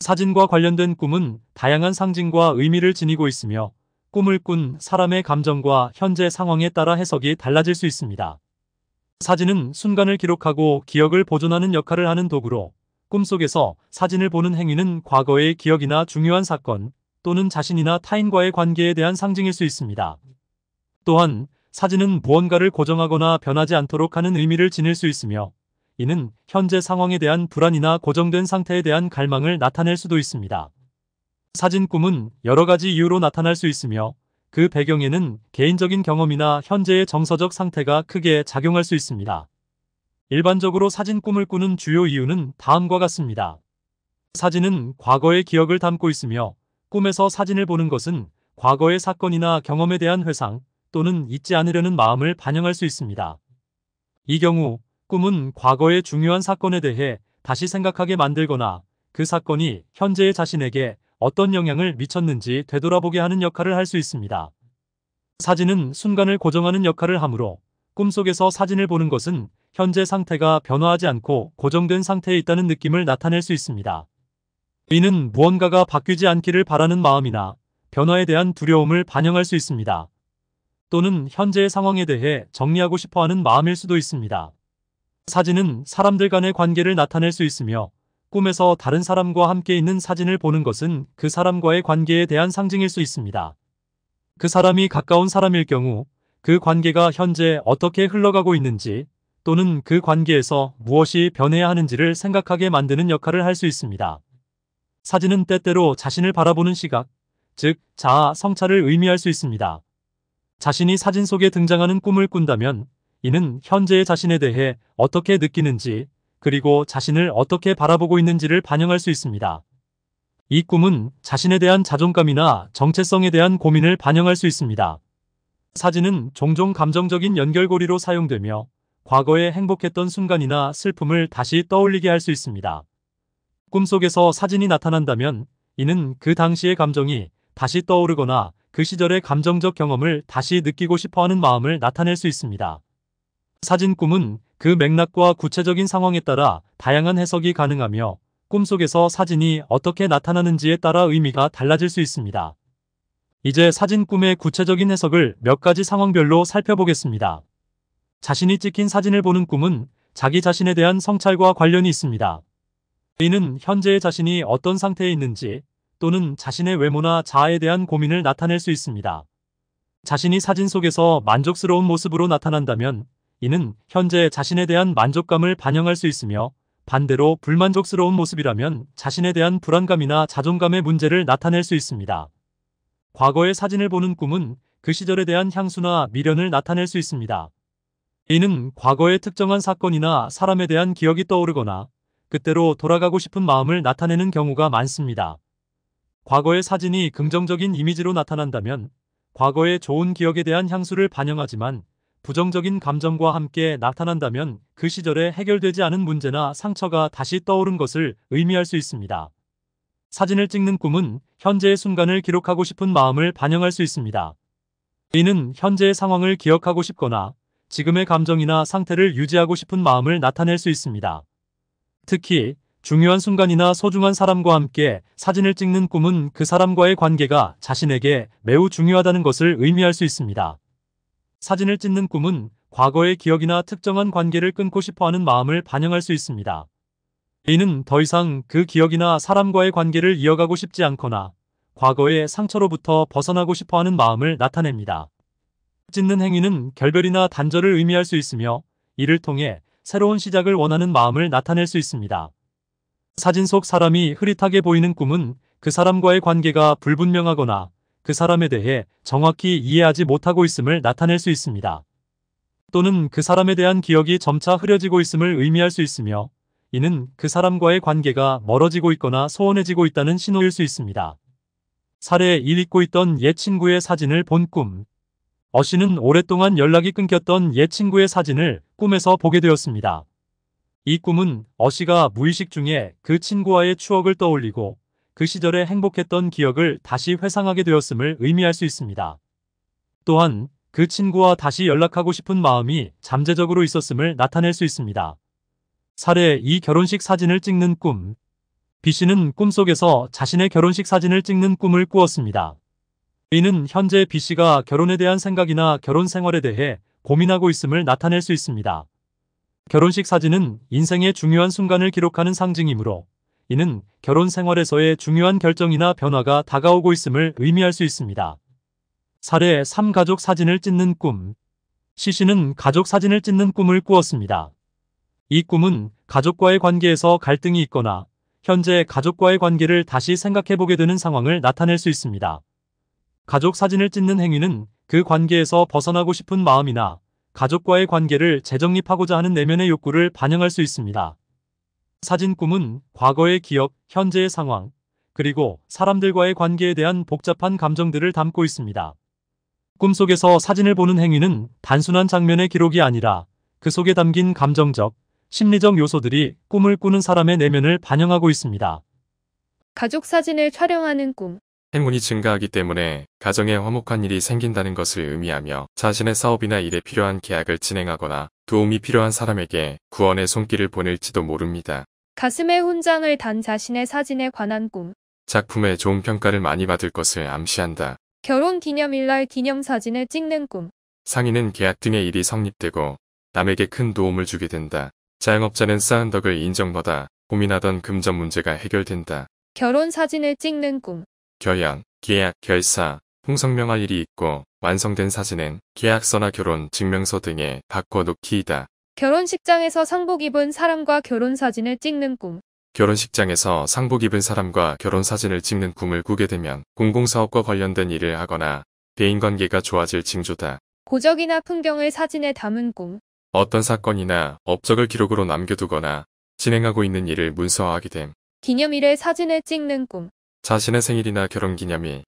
사진과 관련된 꿈은 다양한 상징과 의미를 지니고 있으며 꿈을 꾼 사람의 감정과 현재 상황에 따라 해석이 달라질 수 있습니다. 사진은 순간을 기록하고 기억을 보존하는 역할을 하는 도구로 꿈속에서 사진을 보는 행위는 과거의 기억이나 중요한 사건 또는 자신이나 타인과의 관계에 대한 상징일 수 있습니다. 또한 사진은 무언가를 고정하거나 변하지 않도록 하는 의미를 지닐 수 있으며 이는 현재 상황에 대한 불안이나 고정된 상태에 대한 갈망을 나타낼 수도 있습니다. 사진 꿈은 여러 가지 이유로 나타날 수 있으며 그 배경에는 개인적인 경험이나 현재의 정서적 상태가 크게 작용할 수 있습니다. 일반적으로 사진 꿈을 꾸는 주요 이유는 다음과 같습니다. 사진은 과거의 기억을 담고 있으며 꿈에서 사진을 보는 것은 과거의 사건이나 경험에 대한 회상 또는 잊지 않으려는 마음을 반영할 수 있습니다. 이 경우 꿈은 과거의 중요한 사건에 대해 다시 생각하게 만들거나 그 사건이 현재의 자신에게 어떤 영향을 미쳤는지 되돌아보게 하는 역할을 할 수 있습니다. 사진은 순간을 고정하는 역할을 하므로 꿈속에서 사진을 보는 것은 현재 상태가 변화하지 않고 고정된 상태에 있다는 느낌을 나타낼 수 있습니다. 이는 무언가가 바뀌지 않기를 바라는 마음이나 변화에 대한 두려움을 반영할 수 있습니다. 또는 현재의 상황에 대해 정리하고 싶어하는 마음일 수도 있습니다. 사진은 사람들 간의 관계를 나타낼 수 있으며 꿈에서 다른 사람과 함께 있는 사진을 보는 것은 그 사람과의 관계에 대한 상징일 수 있습니다. 그 사람이 가까운 사람일 경우 그 관계가 현재 어떻게 흘러가고 있는지 또는 그 관계에서 무엇이 변해야 하는지를 생각하게 만드는 역할을 할 수 있습니다. 사진은 때때로 자신을 바라보는 시각, 즉 자아 성찰을 의미할 수 있습니다. 자신이 사진 속에 등장하는 꿈을 꾼다면 이는 현재의 자신에 대해 어떻게 느끼는지 그리고 자신을 어떻게 바라보고 있는지를 반영할 수 있습니다. 이 꿈은 자신에 대한 자존감이나 정체성에 대한 고민을 반영할 수 있습니다. 사진은 종종 감정적인 연결고리로 사용되며 과거에 행복했던 순간이나 슬픔을 다시 떠올리게 할 수 있습니다. 꿈속에서 사진이 나타난다면 이는 그 당시의 감정이 다시 떠오르거나 그 시절의 감정적 경험을 다시 느끼고 싶어하는 마음을 나타낼 수 있습니다. 사진 꿈은 그 맥락과 구체적인 상황에 따라 다양한 해석이 가능하며 꿈속에서 사진이 어떻게 나타나는지에 따라 의미가 달라질 수 있습니다. 이제 사진 꿈의 구체적인 해석을 몇 가지 상황별로 살펴보겠습니다. 자신이 찍힌 사진을 보는 꿈은 자기 자신에 대한 성찰과 관련이 있습니다. 이는 현재의 자신이 어떤 상태에 있는지 또는 자신의 외모나 자아에 대한 고민을 나타낼 수 있습니다. 자신이 사진 속에서 만족스러운 모습으로 나타난다면 이는 현재 자신에 대한 만족감을 반영할 수 있으며 반대로 불만족스러운 모습이라면 자신에 대한 불안감이나 자존감의 문제를 나타낼 수 있습니다. 과거의 사진을 보는 꿈은 그 시절에 대한 향수나 미련을 나타낼 수 있습니다. 이는 과거의 특정한 사건이나 사람에 대한 기억이 떠오르거나 그때로 돌아가고 싶은 마음을 나타내는 경우가 많습니다. 과거의 사진이 긍정적인 이미지로 나타난다면 과거의 좋은 기억에 대한 향수를 반영하지만 부정적인 감정과 함께 나타난다면 그 시절에 해결되지 않은 문제나 상처가 다시 떠오른 것을 의미할 수 있습니다. 사진을 찍는 꿈은 현재의 순간을 기록하고 싶은 마음을 반영할 수 있습니다. 이는 현재의 상황을 기억하고 싶거나 지금의 감정이나 상태를 유지하고 싶은 마음을 나타낼 수 있습니다. 특히 중요한 순간이나 소중한 사람과 함께 사진을 찍는 꿈은 그 사람과의 관계가 자신에게 매우 중요하다는 것을 의미할 수 있습니다. 사진을 찍는 꿈은 과거의 기억이나 특정한 관계를 끊고 싶어하는 마음을 반영할 수 있습니다. A는 더 이상 그 기억이나 사람과의 관계를 이어가고 싶지 않거나 과거의 상처로부터 벗어나고 싶어하는 마음을 나타냅니다. 찢는 행위는 결별이나 단절을 의미할 수 있으며 이를 통해 새로운 시작을 원하는 마음을 나타낼 수 있습니다. 사진 속 사람이 흐릿하게 보이는 꿈은 그 사람과의 관계가 불분명하거나 그 사람에 대해 정확히 이해하지 못하고 있음을 나타낼 수 있습니다. 또는 그 사람에 대한 기억이 점차 흐려지고 있음을 의미할 수 있으며 이는 그 사람과의 관계가 멀어지고 있거나 소원해지고 있다는 신호일 수 있습니다. 사례1일 잊고 있던 옛 친구의 사진을 본 꿈. 어 씨는 오랫동안 연락이 끊겼던 옛 친구의 사진을 꿈에서 보게 되었습니다. 이 꿈은 어 씨가 무의식 중에 그 친구와의 추억을 떠올리고 그시절에 행복했던 기억을 다시 회상하게 되었음을 의미할 수 있습니다. 또한 그 친구와 다시 연락하고 싶은 마음이 잠재적으로 있었음을 나타낼 수 있습니다. 사례 이 결혼식 사진을 찍는 꿈 B씨는 꿈속에서 자신의 결혼식 사진을 찍는 꿈을 꾸었습니다. A는 현재 B씨가 결혼에 대한 생각이나 결혼 생활에 대해 고민하고 있음을 나타낼 수 있습니다. 결혼식 사진은 인생의 중요한 순간을 기록하는 상징이므로 이는 결혼 생활에서의 중요한 결정이나 변화가 다가오고 있음을 의미할 수 있습니다. 사례 3 가족 사진을 찍는 꿈시신은 가족 사진을 찍는 꿈을 꾸었습니다. 이 꿈은 가족과의 관계에서 갈등이 있거나 현재 가족과의 관계를 다시 생각해보게 되는 상황을 나타낼 수 있습니다. 가족 사진을 찍는 행위는 그 관계에서 벗어나고 싶은 마음이나 가족과의 관계를 재정립하고자 하는 내면의 욕구를 반영할 수 있습니다. 사진 꿈은 과거의 기억, 현재의 상황, 그리고 사람들과의 관계에 대한 복잡한 감정들을 담고 있습니다. 꿈속에서 사진을 보는 행위는 단순한 장면의 기록이 아니라 그 속에 담긴 감정적, 심리적 요소들이 꿈을 꾸는 사람의 내면을 반영하고 있습니다. 가족 사진을 촬영하는 꿈 행운이 증가하기 때문에 가정에 화목한 일이 생긴다는 것을 의미하며 자신의 사업이나 일에 필요한 계약을 진행하거나 도움이 필요한 사람에게 구원의 손길을 보낼지도 모릅니다. 가슴에 훈장을 단 자신의 사진에 관한 꿈. 작품에 좋은 평가를 많이 받을 것을 암시한다. 결혼 기념일날 기념사진을 찍는 꿈. 상인은 계약 등의 일이 성립되고 남에게 큰 도움을 주게 된다. 자영업자는 쌓은 덕을 인정받아 고민하던 금전 문제가 해결된다. 결혼 사진을 찍는 꿈. 결양, 계약, 결사, 통성명할 일이 있고 완성된 사진은 계약서나 결혼 증명서 등에 바꿔놓기이다. 결혼식장에서 상복 입은 사람과 결혼 사진을 찍는 꿈. 결혼식장에서 상복 입은 사람과 결혼 사진을 찍는 꿈을 꾸게 되면 공공사업과 관련된 일을 하거나 대인관계가 좋아질 징조다. 고적이나 풍경을 사진에 담은 꿈. 어떤 사건이나 업적을 기록으로 남겨두거나 진행하고 있는 일을 문서화하게 됨. 기념일에 사진을 찍는 꿈. 자신의 생일이나 결혼기념일,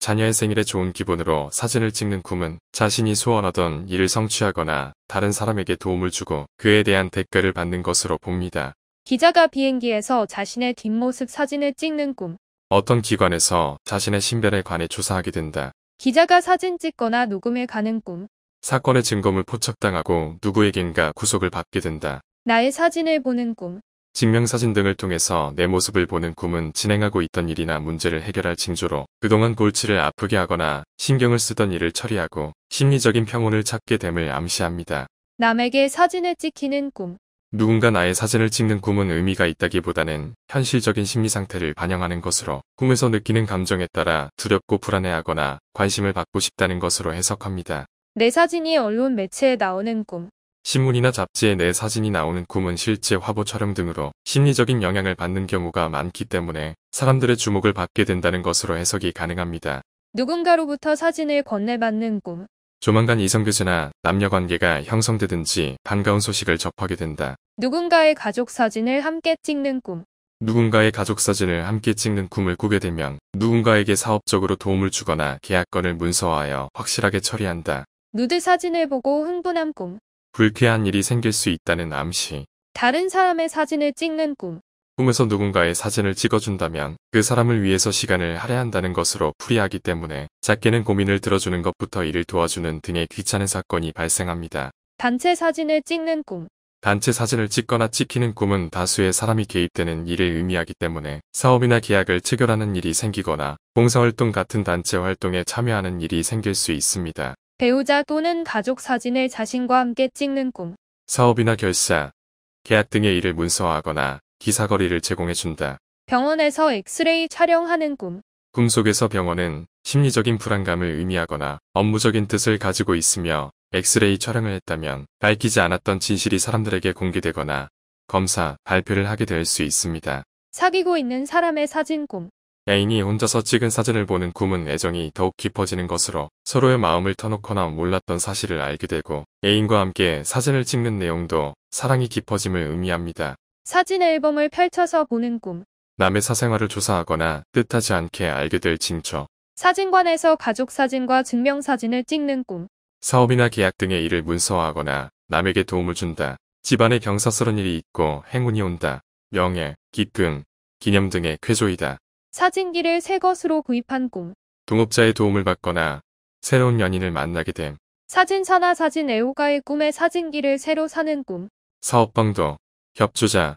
자녀의 생일에 좋은 기분으로 사진을 찍는 꿈은 자신이 소원하던 일을 성취하거나 다른 사람에게 도움을 주고 그에 대한 댓글을 받는 것으로 봅니다. 기자가 비행기에서 자신의 뒷모습 사진을 찍는 꿈. 어떤 기관에서 자신의 신변에 관해 조사하게 된다. 기자가 사진 찍거나 녹음해 가는 꿈. 사건의 증거물 포착당하고 누구에겐가 구속을 받게 된다. 나의 사진을 보는 꿈. 증명사진 등을 통해서 내 모습을 보는 꿈은 진행하고 있던 일이나 문제를 해결할 징조로 그동안 골치를 아프게 하거나 신경을 쓰던 일을 처리하고 심리적인 평온을 찾게 됨을 암시합니다. 남에게 사진을 찍히는 꿈 누군가 나의 사진을 찍는 꿈은 의미가 있다기보다는 현실적인 심리 상태를 반영하는 것으로 꿈에서 느끼는 감정에 따라 두렵고 불안해하거나 관심을 받고 싶다는 것으로 해석합니다. 내 사진이 언론 매체에 나오는 꿈 신문이나 잡지에 내 사진이 나오는 꿈은 실제 화보 촬영 등으로 심리적인 영향을 받는 경우가 많기 때문에 사람들의 주목을 받게 된다는 것으로 해석이 가능합니다. 누군가로부터 사진을 건네받는 꿈. 조만간 이성교제나 남녀관계가 형성되든지 반가운 소식을 접하게 된다. 누군가의 가족 사진을 함께 찍는 꿈. 누군가의 가족 사진을 함께 찍는 꿈을 꾸게 되면 누군가에게 사업적으로 도움을 주거나 계약건을 문서화하여 확실하게 처리한다. 누드 사진을 보고 흥분한 꿈. 불쾌한 일이 생길 수 있다는 암시. 다른 사람의 사진을 찍는 꿈. 꿈에서 누군가의 사진을 찍어준다면 그 사람을 위해서 시간을 할애한다는 것으로 풀이하기 때문에 작게는 고민을 들어주는 것부터 일을 도와주는 등의 귀찮은 사건이 발생합니다. 단체 사진을 찍는 꿈. 단체 사진을 찍거나 찍히는 꿈은 다수의 사람이 개입되는 일을 의미하기 때문에 사업이나 계약을 체결하는 일이 생기거나 봉사활동 같은 단체 활동에 참여하는 일이 생길 수 있습니다. 배우자 또는 가족 사진을 자신과 함께 찍는 꿈. 사업이나 결사, 계약 등의 일을 문서화하거나 기사거리를 제공해준다. 병원에서 엑스레이 촬영하는 꿈. 꿈속에서 병원은 심리적인 불안감을 의미하거나 업무적인 뜻을 가지고 있으며 엑스레이 촬영을 했다면 밝히지 않았던 진실이 사람들에게 공개되거나 검사, 발표를 하게 될 수 있습니다. 사귀고 있는 사람의 사진 꿈. 애인이 혼자서 찍은 사진을 보는 꿈은 애정이 더욱 깊어지는 것으로 서로의 마음을 터놓거나 몰랐던 사실을 알게 되고 애인과 함께 사진을 찍는 내용도 사랑이 깊어짐을 의미합니다. 사진 앨범을 펼쳐서 보는 꿈 남의 사생활을 조사하거나 뜻하지 않게 알게 될 징조 사진관에서 가족 사진과 증명사진을 찍는 꿈 사업이나 계약 등의 일을 문서화하거나 남에게 도움을 준다. 집안에 경사스런 일이 있고 행운이 온다. 명예, 기쁨, 기념 등의 쾌조이다. 사진기를 새 것으로 구입한 꿈. 동업자의 도움을 받거나 새로운 연인을 만나게 됨. 사진사나 사진 애호가의 꿈에 사진기를 새로 사는 꿈. 사업방도, 협조자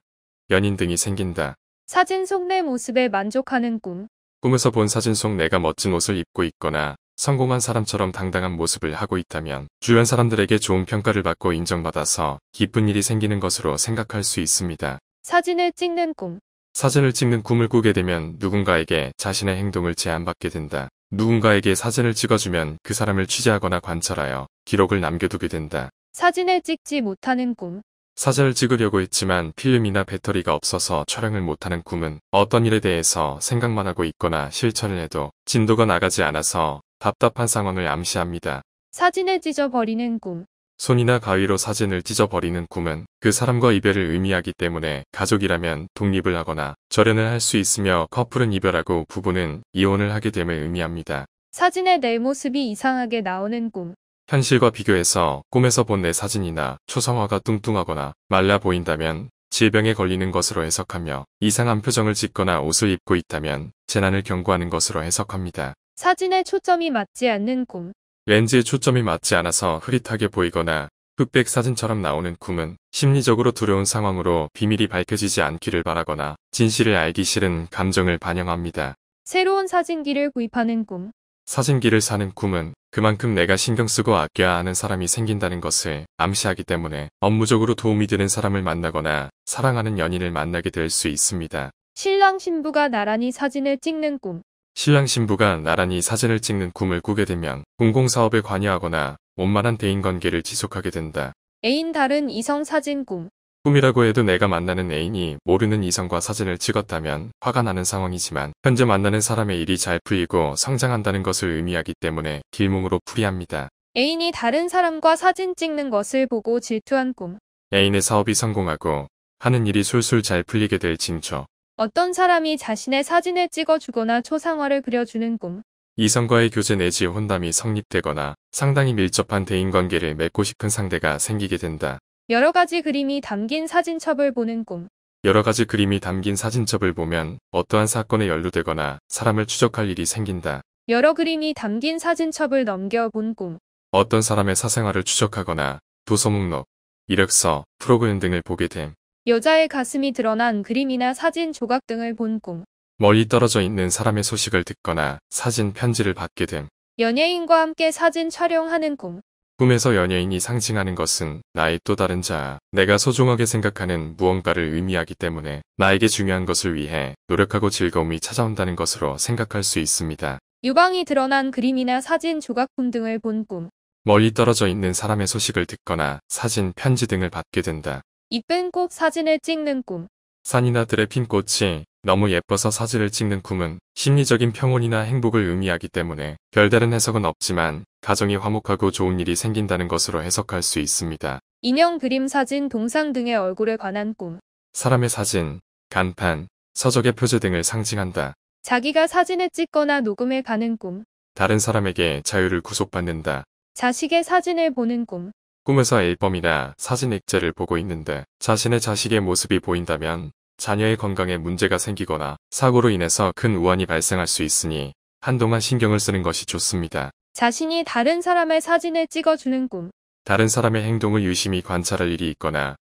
연인 등이 생긴다. 사진 속 내 모습에 만족하는 꿈. 꿈에서 본 사진 속 내가 멋진 옷을 입고 있거나 성공한 사람처럼 당당한 모습을 하고 있다면 주변 사람들에게 좋은 평가를 받고 인정받아서 기쁜 일이 생기는 것으로 생각할 수 있습니다. 사진을 찍는 꿈. 사진을 찍는 꿈을 꾸게 되면 누군가에게 자신의 행동을 제안받게 된다. 누군가에게 사진을 찍어주면 그 사람을 취재하거나 관찰하여 기록을 남겨두게 된다. 사진을 찍지 못하는 꿈. 사진을 찍으려고 했지만 필름이나 배터리가 없어서 촬영을 못하는 꿈은 어떤 일에 대해서 생각만 하고 있거나 실천을 해도 진도가 나가지 않아서 답답한 상황을 암시합니다. 사진을 찢어버리는 꿈. 손이나 가위로 사진을 찢어버리는 꿈은 그 사람과 이별을 의미하기 때문에 가족이라면 독립을 하거나 절연을 할 수 있으며 커플은 이별하고 부부는 이혼을 하게 됨을 의미합니다. 사진에 내 모습이 이상하게 나오는 꿈. 현실과 비교해서 꿈에서 본 내 사진이나 초상화가 뚱뚱하거나 말라 보인다면 질병에 걸리는 것으로 해석하며 이상한 표정을 짓거나 옷을 입고 있다면 재난을 경고하는 것으로 해석합니다. 사진의 초점이 맞지 않는 꿈. 렌즈의 초점이 맞지 않아서 흐릿하게 보이거나 흑백 사진처럼 나오는 꿈은 심리적으로 두려운 상황으로 비밀이 밝혀지지 않기를 바라거나 진실을 알기 싫은 감정을 반영합니다. 새로운 사진기를 구입하는 꿈 사진기를 사는 꿈은 그만큼 내가 신경쓰고 아껴야 하는 사람이 생긴다는 것을 암시하기 때문에 업무적으로 도움이 되는 사람을 만나거나 사랑하는 연인을 만나게 될 수 있습니다. 신랑 신부가 나란히 사진을 찍는 꿈 신랑 신부가 나란히 사진을 찍는 꿈을 꾸게 되면 공공사업에 관여하거나 원만한 대인관계를 지속하게 된다. 애인 다른 이성 사진 꿈 꿈이라고 해도 내가 만나는 애인이 모르는 이성과 사진을 찍었다면 화가 나는 상황이지만 현재 만나는 사람의 일이 잘 풀리고 성장한다는 것을 의미하기 때문에 길몽으로 풀이합니다. 애인이 다른 사람과 사진 찍는 것을 보고 질투한 꿈 애인의 사업이 성공하고 하는 일이 술술 잘 풀리게 될 징조. 어떤 사람이 자신의 사진을 찍어주거나 초상화를 그려주는 꿈. 이성과의 교제 내지 혼담이 성립되거나 상당히 밀접한 대인관계를 맺고 싶은 상대가 생기게 된다. 여러 가지 그림이 담긴 사진첩을 보는 꿈. 여러 가지 그림이 담긴 사진첩을 보면 어떠한 사건에 연루되거나 사람을 추적할 일이 생긴다. 여러 그림이 담긴 사진첩을 넘겨본 꿈. 어떤 사람의 사생활을 추적하거나 도서목록, 이력서, 프로그램 등을 보게 됨. 여자의 가슴이 드러난 그림이나 사진 조각 등을 본 꿈. 멀리 떨어져 있는 사람의 소식을 듣거나 사진 편지를 받게 됨. 연예인과 함께 사진 촬영하는 꿈. 꿈에서 연예인이 상징하는 것은 나의 또 다른 자, 내가 소중하게 생각하는 무언가를 의미하기 때문에 나에게 중요한 것을 위해 노력하고 즐거움이 찾아온다는 것으로 생각할 수 있습니다. 유방이 드러난 그림이나 사진 조각품 등을 본 꿈. 멀리 떨어져 있는 사람의 소식을 듣거나 사진, 편지 등을 받게 된다. 이쁜 꽃 사진을 찍는 꿈. 산이나 들의 핀 꽃이 너무 예뻐서 사진을 찍는 꿈은 심리적인 평온이나 행복을 의미하기 때문에 별다른 해석은 없지만 가정이 화목하고 좋은 일이 생긴다는 것으로 해석할 수 있습니다. 인형 그림 사진 동상 등의 얼굴에 관한 꿈. 사람의 사진, 간판, 서적의 표제 등을 상징한다. 자기가 사진을 찍거나 녹음해 가는 꿈. 다른 사람에게 자유를 구속받는다. 자식의 사진을 보는 꿈. 꿈에서 앨범이나 사진 액자를 보고 있는데 자신의 자식의 모습이 보인다면 자녀의 건강에 문제가 생기거나 사고로 인해서 큰 우환이 발생할 수 있으니 한동안 신경을 쓰는 것이 좋습니다. 자신이 다른 사람의 사진을 찍어주는 꿈. 다른 사람의 행동을 유심히 관찰할 일이 있거나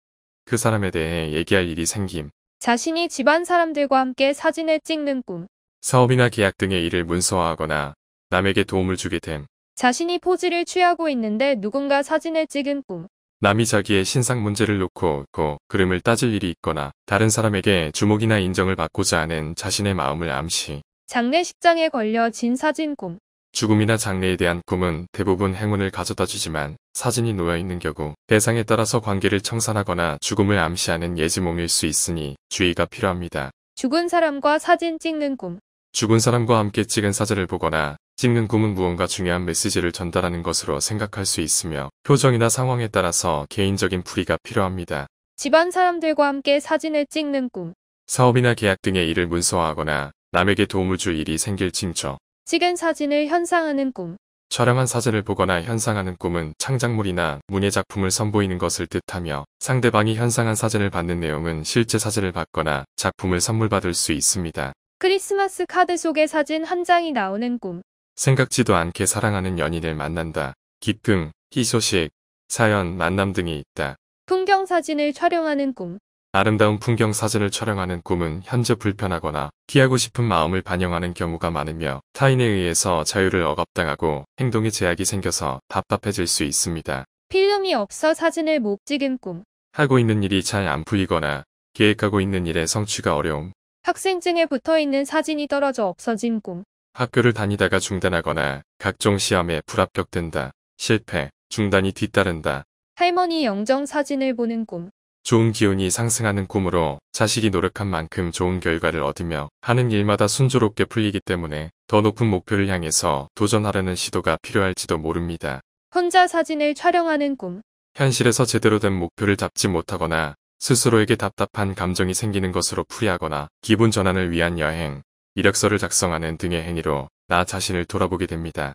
그 사람에 대해 얘기할 일이 생김. 자신이 집안 사람들과 함께 사진을 찍는 꿈. 사업이나 계약 등의 일을 문서화하거나 남에게 도움을 주게 됨. 자신이 포즈를 취하고 있는데 누군가 사진을 찍은 꿈. 남이 자기의 신상 문제를 놓고 고 그림을 따질 일이 있거나 다른 사람에게 주목이나 인정을 받고자 하는 자신의 마음을 암시. 장례식장에 걸려 진 사진 꿈. 죽음이나 장례에 대한 꿈은 대부분 행운을 가져다 주지만 사진이 놓여있는 경우 대상에 따라서 관계를 청산하거나 죽음을 암시하는 예지몽일 수 있으니 주의가 필요합니다. 죽은 사람과 사진 찍는 꿈. 죽은 사람과 함께 찍은 사진을 보거나 찍는 꿈은 무언가 중요한 메시지를 전달하는 것으로 생각할 수 있으며 표정이나 상황에 따라서 개인적인 풀이가 필요합니다. 집안 사람들과 함께 사진을 찍는 꿈. 사업이나 계약 등의 일을 문서화하거나 남에게 도움을 줄 일이 생길 징조. 찍은 사진을 현상하는 꿈. 촬영한 사진을 보거나 현상하는 꿈은 창작물이나 문예작품을 선보이는 것을 뜻하며 상대방이 현상한 사진을 받는 내용은 실제 사진을 받거나 작품을 선물받을 수 있습니다. 크리스마스 카드 속에 사진 한 장이 나오는 꿈. 생각지도 않게 사랑하는 연인을 만난다. 기쁨, 희소식, 사연, 만남 등이 있다. 풍경 사진을 촬영하는 꿈. 아름다운 풍경 사진을 촬영하는 꿈은 현재 불편하거나 피하고 싶은 마음을 반영하는 경우가 많으며 타인에 의해서 자유를 억압당하고 행동에 제약이 생겨서 답답해질 수 있습니다. 필름이 없어 사진을 못 찍은 꿈. 하고 있는 일이 잘 안 풀리거나 계획하고 있는 일에 성취가 어려움. 학생증에 붙어 있는 사진이 떨어져 없어진 꿈. 학교를 다니다가 중단하거나 각종 시험에 불합격된다. 실패, 중단이 뒤따른다. 할머니 영정 사진을 보는 꿈. 좋은 기운이 상승하는 꿈으로 자식이 노력한 만큼 좋은 결과를 얻으며 하는 일마다 순조롭게 풀리기 때문에 더 높은 목표를 향해서 도전하려는 시도가 필요할지도 모릅니다. 혼자 사진을 촬영하는 꿈. 현실에서 제대로 된 목표를 잡지 못하거나 스스로에게 답답한 감정이 생기는 것으로 풀이하거나 기분 전환을 위한 여행, 이력서를 작성하는 등의 행위로 나 자신을 돌아보게 됩니다.